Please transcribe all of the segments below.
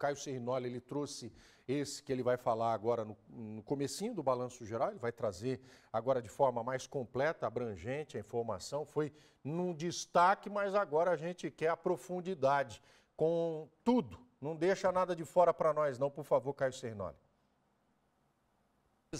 Caio Serrinoli, ele trouxe esse que ele vai falar agora no, no comecinho do Balanço Geral, ele vai trazer agora de forma mais completa, abrangente a informação, foi num destaque, mas agora a gente quer a profundidade com tudo, não deixa nada de fora para nós não, por favor, Caio Serrinoli.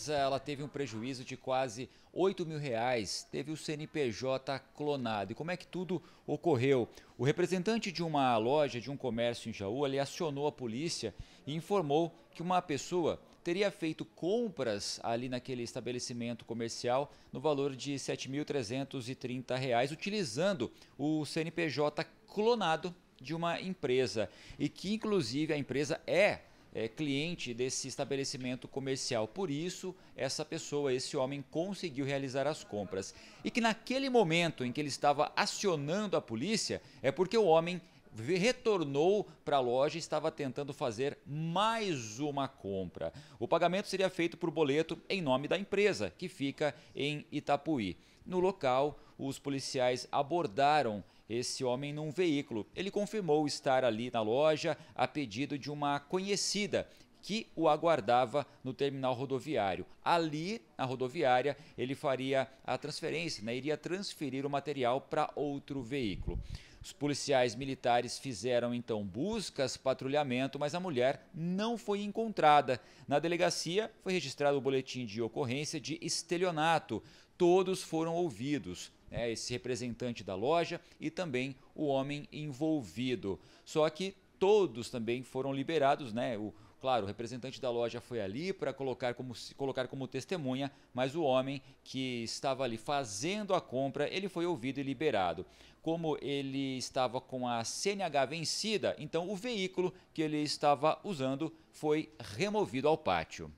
Ela teve um prejuízo de quase 8 mil reais, teve o CNPJ clonado. E como é que tudo ocorreu? O representante de uma loja de um comércio em Jaú, ele acionou a polícia e informou que uma pessoa teria feito compras ali naquele estabelecimento comercial no valor de R$ 7.330, utilizando o CNPJ clonado de uma empresa e que inclusive a empresa é é, cliente desse estabelecimento comercial. Por isso, essa pessoa, esse homem, conseguiu realizar as compras. E que naquele momento em que ele estava acionando a polícia, é porque o homem retornou para a loja e estava tentando fazer mais uma compra. O pagamento seria feito por boleto em nome da empresa, que fica em Itapuí. No local, os policiais abordaram esse homem num veículo. Ele confirmou estar ali na loja a pedido de uma conhecida que o aguardava no terminal rodoviário. Ali, na rodoviária, ele faria a transferência, né? iria transferir o material para outro veículo. Os policiais militares fizeram então buscas, patrulhamento, mas a mulher não foi encontrada. Na delegacia foi registrado o boletim de ocorrência de estelionato. Todos foram ouvidos, né, esse representante da loja e também o homem envolvido. Só que todos também foram liberados, né? O, claro, o representante da loja foi ali para colocar como, colocar como testemunha, mas o homem que estava ali fazendo a compra, ele foi ouvido e liberado. Como ele estava com a CNH vencida, então o veículo que ele estava usando foi removido ao pátio.